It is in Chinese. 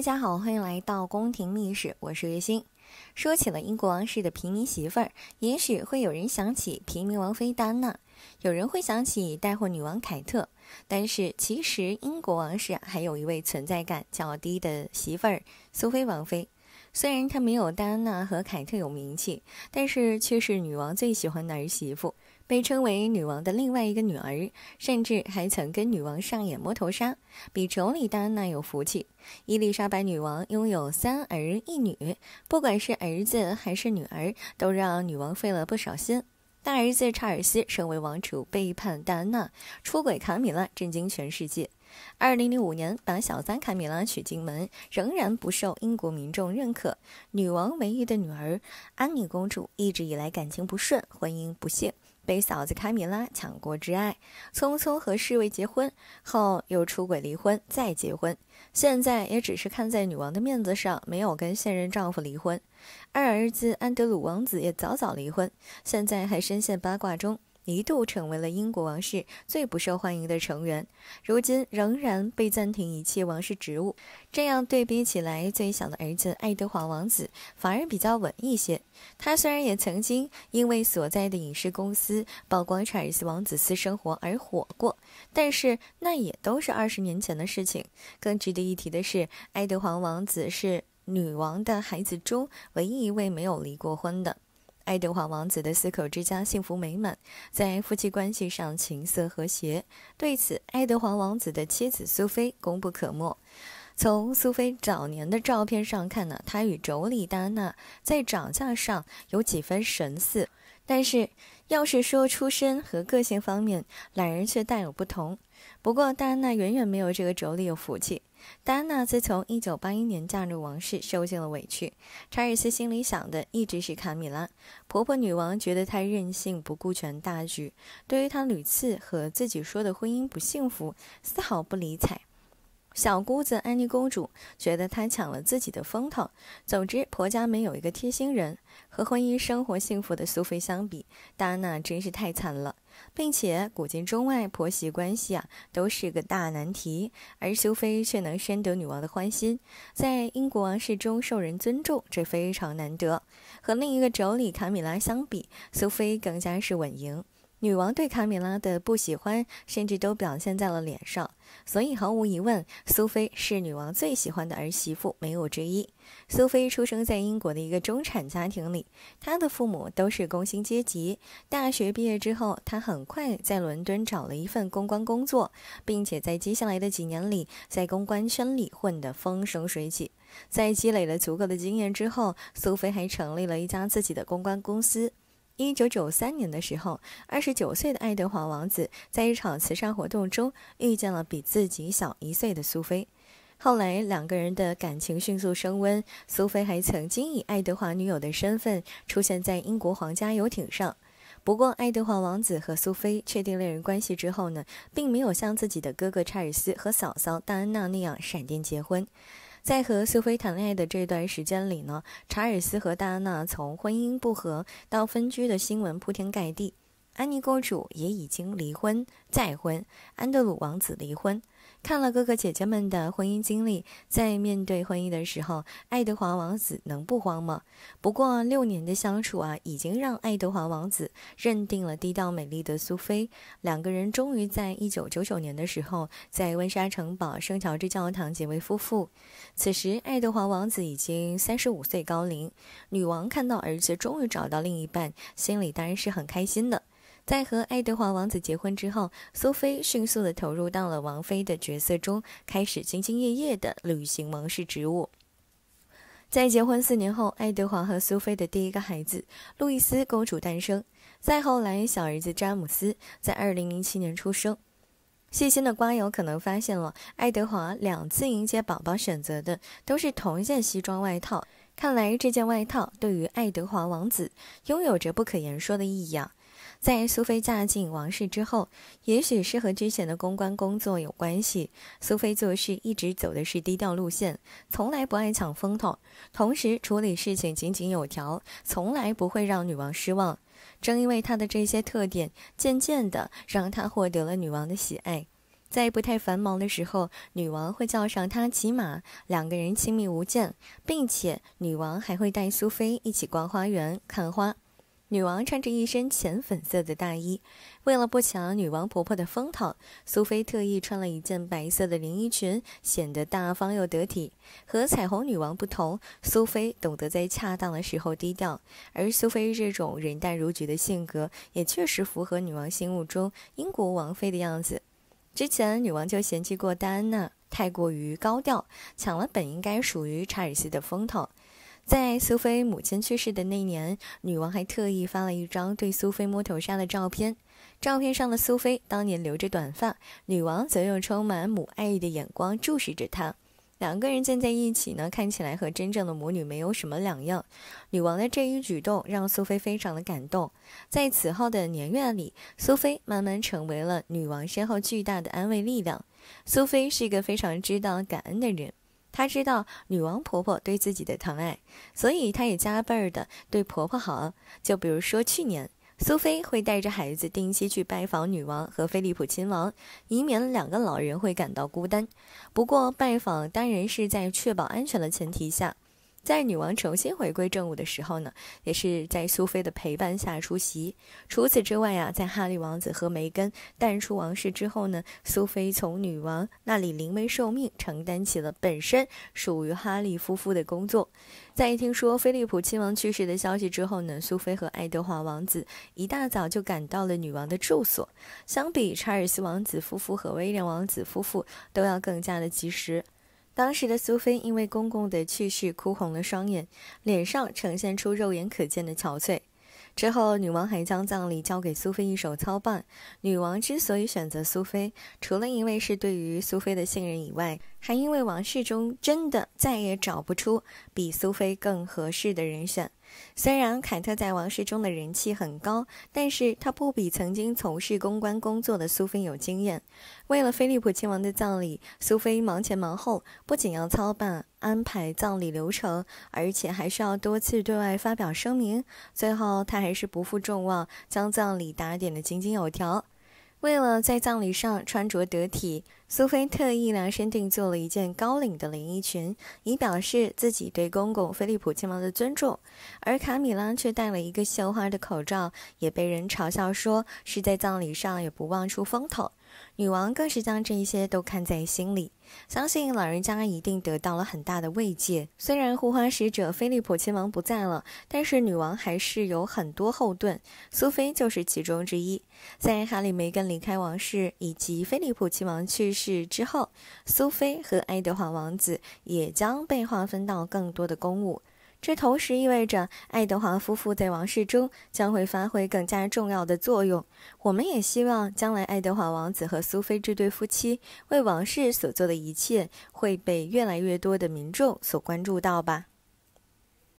大家好，欢迎来到宫廷秘史，我是月星。说起了英国王室的平民媳妇儿，也许会有人想起平民王妃丹娜，有人会想起带货女王凯特，但是其实英国王室还有一位存在感较低的媳妇儿——苏菲王妃。虽然他没有戴安娜和凯特有名气，但是却是女王最喜欢的儿媳妇，被称为女王的另外一个女儿，甚至还曾跟女王上演摸头杀，比妯娌戴安娜有福气。伊丽莎白女王拥有三儿一女，不管是儿子还是女儿，都让女王费了不少心。大儿子查尔斯身为王储背叛戴安娜，出轨卡米拉，震惊全世界。二零零五年，把小三卡米拉娶进门，仍然不受英国民众认可。女王唯一的女儿安妮公主一直以来感情不顺，婚姻不幸，被嫂子卡米拉抢过之爱，匆匆和侍卫结婚后又出轨离婚，再结婚，现在也只是看在女王的面子上，没有跟现任丈夫离婚。二儿子安德鲁王子也早早离婚，现在还深陷八卦中。一度成为了英国王室最不受欢迎的成员，如今仍然被暂停一切王室职务。这样对比起来，最小的儿子爱德华王子反而比较稳一些。他虽然也曾经因为所在的影视公司曝光查尔斯王子私生活而火过，但是那也都是二十年前的事情。更值得一提的是，爱德华王子是女王的孩子中唯一一位没有离过婚的。爱德华王子的四口之家幸福美满，在夫妻关系上情色和谐。对此，爱德华王子的妻子苏菲功不可没。从苏菲早年的照片上看呢，她与妯娌戴安娜在长相上有几分神似，但是。要是说出身和个性方面，两人却大有不同。不过戴安娜远远没有这个妯娌有福气。戴安娜自从1981年嫁入王室，受尽了委屈。查尔斯心里想的一直是卡米拉，婆婆女王觉得她任性不顾全大局，对于她屡次和自己说的婚姻不幸福，丝毫不理睬。小姑子安妮公主觉得她抢了自己的风头。总之，婆家没有一个贴心人，和婚姻生活幸福的苏菲相比，戴安娜真是太惨了。并且，古今中外婆媳关系啊都是个大难题，而苏菲却能深得女王的欢心，在英国王室中受人尊重，这非常难得。和另一个妯娌卡米拉相比，苏菲更加是稳赢。女王对卡米拉的不喜欢，甚至都表现在了脸上，所以毫无疑问，苏菲是女王最喜欢的儿媳妇没有之一。苏菲出生在英国的一个中产家庭里，她的父母都是工薪阶级。大学毕业之后，她很快在伦敦找了一份公关工作，并且在接下来的几年里，在公关圈里混得风生水起。在积累了足够的经验之后，苏菲还成立了一家自己的公关公司。一九九三年的时候，二十九岁的爱德华王子在一场慈善活动中遇见了比自己小一岁的苏菲。后来，两个人的感情迅速升温。苏菲还曾经以爱德华女友的身份出现在英国皇家游艇上。不过，爱德华王子和苏菲确定恋人关系之后呢，并没有像自己的哥哥查尔斯和嫂嫂戴安娜那样闪电结婚。在和苏菲谈恋爱的这段时间里呢，查尔斯和戴安娜从婚姻不和到分居的新闻铺天盖地，安妮公主也已经离婚再婚，安德鲁王子离婚。看了哥哥姐姐们的婚姻经历，在面对婚姻的时候，爱德华王子能不慌吗？不过六年的相处啊，已经让爱德华王子认定了低调美丽的苏菲。两个人终于在一九九九年的时候，在温莎城堡圣乔治教堂结为夫妇。此时，爱德华王子已经三十五岁高龄，女王看到儿子终于找到另一半，心里当然是很开心的。在和爱德华王子结婚之后，苏菲迅速地投入到了王妃的角色中，开始兢兢业业地履行王室职务。在结婚四年后，爱德华和苏菲的第一个孩子路易斯公主诞生。再后来，小儿子詹姆斯在2007年出生。细心的瓜友可能发现了，爱德华两次迎接宝宝选择的都是同一件西装外套。看来这件外套对于爱德华王子拥有着不可言说的意义啊！在苏菲嫁进王室之后，也许是和之前的公关工作有关系，苏菲做事一直走的是低调路线，从来不爱抢风头，同时处理事情井井有条，从来不会让女王失望。正因为她的这些特点，渐渐的让她获得了女王的喜爱。在不太繁忙的时候，女王会叫上她骑马，两个人亲密无间，并且女王还会带苏菲一起逛花园看花。女王穿着一身浅粉色的大衣，为了不抢女王婆婆的风头，苏菲特意穿了一件白色的连衣裙，显得大方又得体。和彩虹女王不同，苏菲懂得在恰当的时候低调。而苏菲这种人淡如菊的性格，也确实符合《女王心目中英国王妃的样子。之前女王就嫌弃过戴安娜太过于高调，抢了本应该属于查尔斯的风头。在苏菲母亲去世的那年，女王还特意发了一张对苏菲摸头杀的照片。照片上的苏菲当年留着短发，女王则用充满母爱意的眼光注视着她。两个人站在一起呢，看起来和真正的母女没有什么两样。女王的这一举动让苏菲非常的感动。在此后的年月里，苏菲慢慢成为了女王身后巨大的安慰力量。苏菲是一个非常知道感恩的人。她知道女王婆婆对自己的疼爱，所以她也加倍儿的对婆婆好。就比如说去年，苏菲会带着孩子定期去拜访女王和菲利普亲王，以免两个老人会感到孤单。不过，拜访当然是在确保安全的前提下。在女王重新回归政务的时候呢，也是在苏菲的陪伴下出席。除此之外啊，在哈利王子和梅根淡出王室之后呢，苏菲从女王那里临危受命，承担起了本身属于哈利夫妇的工作。在一听说菲利普亲王去世的消息之后呢，苏菲和爱德华王子一大早就赶到了女王的住所，相比查尔斯王子夫妇和威廉王子夫妇都要更加的及时。当时的苏菲因为公公的去世哭红了双眼，脸上呈现出肉眼可见的憔悴。之后，女王还将葬礼交给苏菲一手操办。女王之所以选择苏菲，除了因为是对于苏菲的信任以外，还因为王室中真的再也找不出比苏菲更合适的人选。虽然凯特在王室中的人气很高，但是她不比曾经从事公关工作的苏菲有经验。为了菲利普亲王的葬礼，苏菲忙前忙后，不仅要操办安排葬礼流程，而且还需要多次对外发表声明。最后，她还是不负众望，将葬礼打点的井井有条。为了在葬礼上穿着得体，苏菲特意量身定做了一件高领的连衣裙，以表示自己对公公菲利普亲王的尊重。而卡米拉却戴了一个绣花的口罩，也被人嘲笑说是在葬礼上也不忘出风头。女王更是将这一些都看在心里，相信老人家一定得到了很大的慰藉。虽然护花使者菲利普亲王不在了，但是女王还是有很多后盾，苏菲就是其中之一。在哈利梅根离开王室以及菲利普亲王去世之后，苏菲和爱德华王子也将被划分到更多的公务。这同时意味着爱德华夫妇在王室中将会发挥更加重要的作用。我们也希望将来爱德华王子和苏菲这对夫妻为王室所做的一切会被越来越多的民众所关注到吧。